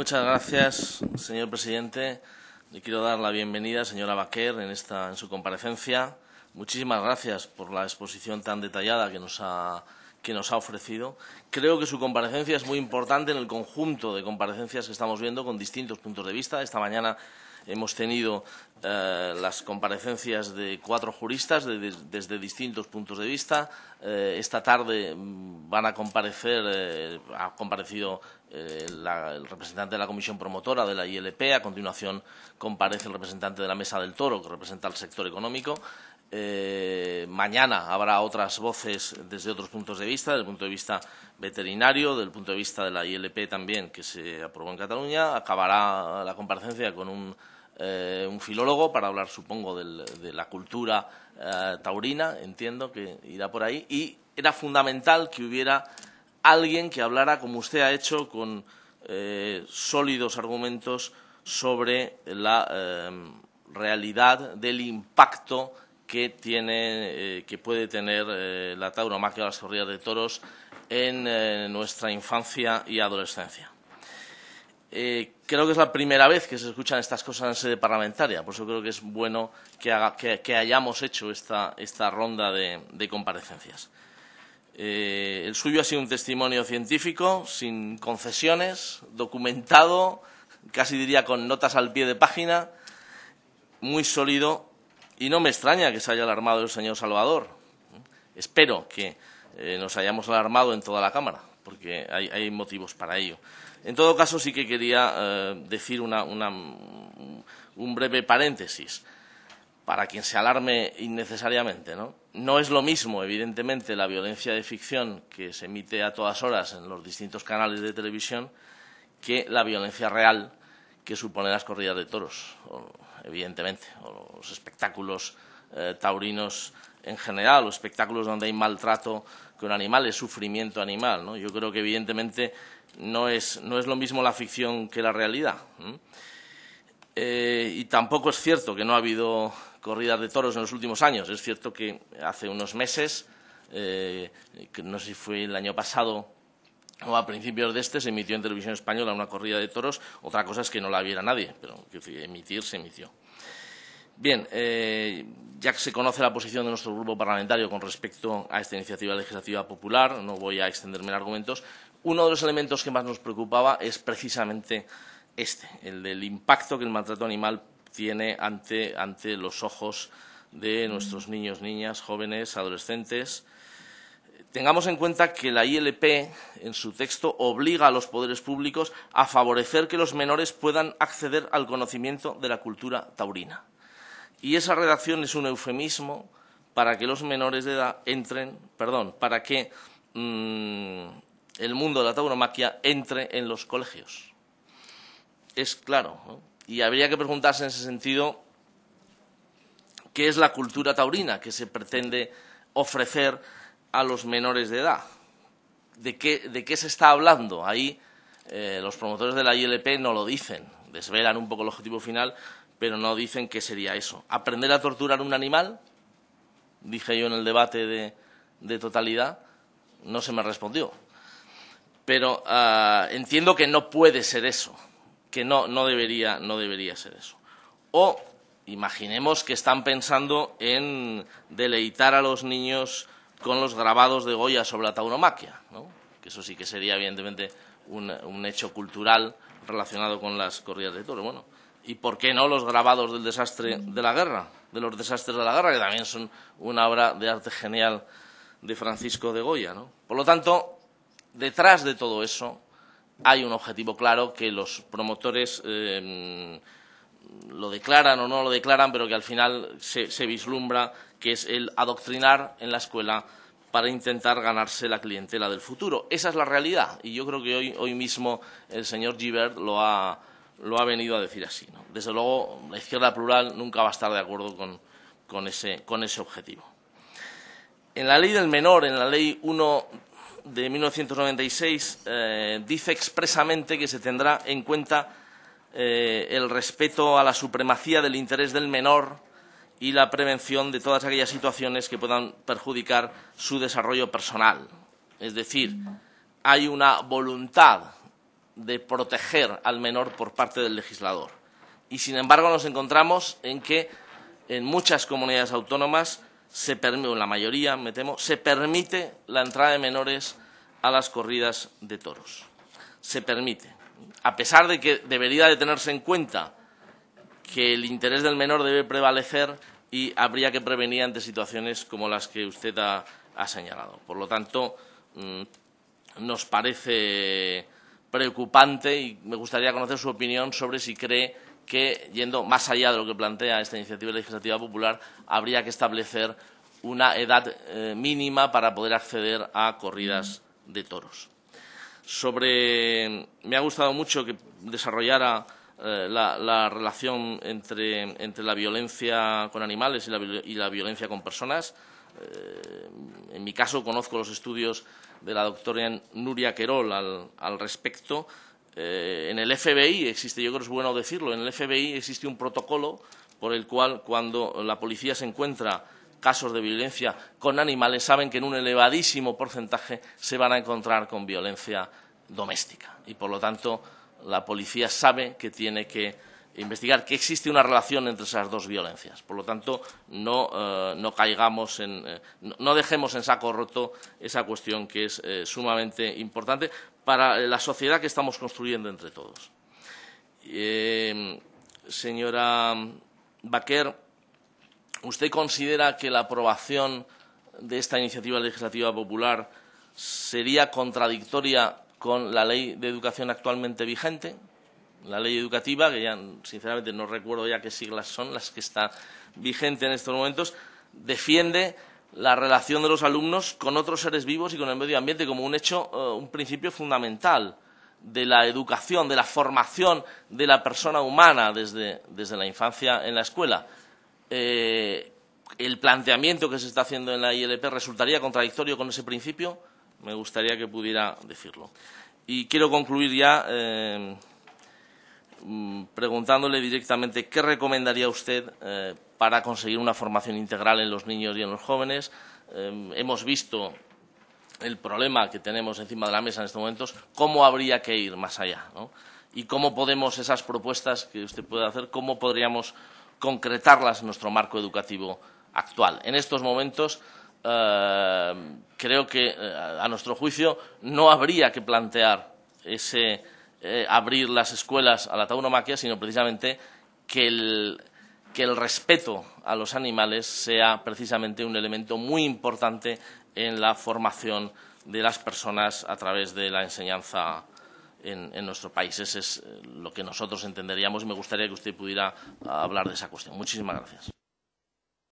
Muchas gracias, señor presidente. Le quiero dar la bienvenida, señora Baquer, en, esta, en su comparecencia. Muchísimas gracias por la exposición tan detallada que nos ha que nos ha ofrecido. Creo que su comparecencia es muy importante en el conjunto de comparecencias que estamos viendo con distintos puntos de vista. Esta mañana hemos tenido eh, las comparecencias de cuatro juristas desde distintos puntos de vista. Eh, esta tarde mm, van a comparecer, eh, ha comparecido el representante de la comisión promotora de la ILP, a continuación comparece el representante de la Mesa del Toro, que representa al sector económico. Eh, mañana habrá otras voces desde otros puntos de vista, desde el punto de vista veterinario, desde el punto de vista de la ILP también, que se aprobó en Cataluña. Acabará la comparecencia con un, eh, filólogo para hablar, supongo, de la cultura eh, taurina, entiendo que irá por ahí. Y era fundamental que hubiera alguien que hablara, como usted ha hecho, con sólidos argumentos sobre la realidad del impacto que, tiene, eh, que puede tener eh, la tauromaquia o las corridas de toros en eh, nuestra infancia y adolescencia. creo que es la primera vez que se escuchan estas cosas en sede parlamentaria, por eso creo que es bueno que, hayamos hecho esta, ronda de comparecencias. el suyo ha sido un testimonio científico, sin concesiones, documentado, casi diría con notas al pie de página, muy sólido y no me extraña que se haya alarmado el señor Salvador. Espero que eh, nos hayamos alarmado en toda la Cámara, porque hay, motivos para ello. En todo caso, sí que quería eh, decir una, un breve paréntesis para quien se alarme innecesariamente. no es lo mismo, evidentemente, la violencia de ficción que se emite a todas horas en los distintos canales de televisión que la violencia real que suponen las corridas de toros, evidentemente, o los espectáculos eh, taurinos en general, los espectáculos donde hay maltrato con animales, sufrimiento animal. Yo creo que evidentemente no es, no es lo mismo la ficción que la realidad. Eh, y tampoco es cierto que no ha habido corridas de toros en los últimos años. Es cierto que hace unos meses, eh, no sé si fue el año pasado a principios de este se emitió en televisión española una corrida de toros. Otra cosa es que no la viera nadie, pero emitir se emitió. Bien, eh, ya que se conoce la posición de nuestro grupo parlamentario con respecto a esta iniciativa legislativa popular, no voy a extenderme en argumentos. Uno de los elementos que más nos preocupaba es precisamente este, el del impacto que el maltrato animal tiene ante los ojos de nuestros niños, niñas, jóvenes, adolescentes, Tengamos en cuenta que la ILP, en su texto, obliga a los poderes públicos a favorecer que los menores puedan acceder al conocimiento de la cultura taurina. Y esa redacción es un eufemismo para que los menores de edad entren, perdón, para que mm, el mundo de la tauromaquia entre en los colegios. Es claro. Y habría que preguntarse en ese sentido qué es la cultura taurina que se pretende ofrecer a los menores de edad. ¿De qué, se está hablando? Ahí eh, los promotores de la ILP no lo dicen, desvelan un poco el objetivo final, pero no dicen qué sería eso. ¿Aprender a torturar un animal? Dije yo en el debate de, totalidad, no se me respondió. Pero ah, entiendo que no puede ser eso, que no, no, debería, no debería ser eso. O imaginemos que están pensando en deleitar a los niños con los grabados de Goya sobre la tauromaquia, ¿no? que eso sí que sería evidentemente un, hecho cultural relacionado con las corridas de toro. Bueno, ¿y por qué no los grabados del desastre de la guerra, de los desastres de la guerra, que también son una obra de arte genial de Francisco de Goya? Por lo tanto, detrás de todo eso hay un objetivo claro que los promotores eh, lo declaran o no lo declaran, pero que al final se vislumbra que es el adoctrinar en la escuela para intentar ganarse la clientela del futuro. Esa es la realidad y yo creo que hoy, hoy mismo el señor Gibert lo ha, venido a decir así. Desde luego, la izquierda plural nunca va a estar de acuerdo con, ese, objetivo. En la ley del menor, en la ley 1 de 1996, eh, dice expresamente que se tendrá en cuenta eh, el respeto a la supremacía del interés del menor y la prevención de todas aquellas situaciones que puedan perjudicar su desarrollo personal. Es decir, hay una voluntad de proteger al menor por parte del legislador. Y, sin embargo, nos encontramos en que en muchas comunidades autónomas, se permite, la mayoría, me temo, se permite la entrada de menores a las corridas de toros. Se permite. A pesar de que debería de tenerse en cuenta que el interés del menor debe prevalecer y habría que prevenir ante situaciones como las que usted ha, señalado. Por lo tanto, mm, nos parece preocupante y me gustaría conocer su opinión sobre si cree que, yendo más allá de lo que plantea esta iniciativa legislativa popular, habría que establecer una edad eh, mínima para poder acceder a corridas de toros. me ha gustado mucho que desarrollara eh, la, relación entre, la violencia con animales y la, violencia con personas. Eh, en mi caso, conozco los estudios de la doctora Nuria Querol al, respecto. Eh, en el FBI existe, yo creo que es bueno decirlo, en el FBI existe un protocolo por el cual cuando la policía se encuentra casos de violencia con animales, saben que en un elevadísimo porcentaje se van a encontrar con violencia doméstica. Y, por lo tanto, la policía sabe que tiene que investigar que existe una relación entre esas dos violencias. Por lo tanto, no, eh, en, eh, no dejemos en saco roto esa cuestión que es eh, sumamente importante para la sociedad que estamos construyendo entre todos. señora Baquer, ¿usted considera que la aprobación de esta iniciativa legislativa popular sería contradictoria con la ley de educación actualmente vigente, la ley educativa, que ya sinceramente no recuerdo ya qué siglas son las que está vigente en estos momentos, defiende la relación de los alumnos con otros seres vivos y con el medio ambiente como un hecho, eh, un principio fundamental de la educación, de la formación de la persona humana desde, la infancia en la escuela. Eh, el planteamiento que se está haciendo en la ILP resultaría contradictorio con ese principio me gustaría que pudiera decirlo. Y quiero concluir ya eh, mm, preguntándole directamente qué recomendaría usted eh, para conseguir una formación integral en los niños y en los jóvenes. Eh, hemos visto el problema que tenemos encima de la mesa en estos momentos, cómo habría que ir más allá y cómo podemos esas propuestas que usted puede hacer, cómo podríamos concretarlas en nuestro marco educativo actual. En estos momentos Em, creo que, eh, a nuestro juicio, no habría que plantear ese eh, abrir las escuelas a la tauromaquia, sino precisamente que el, que el respeto a los animales sea precisamente un elemento muy importante en la formación de las personas a través de la enseñanza en, nuestro país. Ese es eh, lo que nosotros entenderíamos y me gustaría que usted pudiera hablar de esa cuestión. Muchísimas gracias.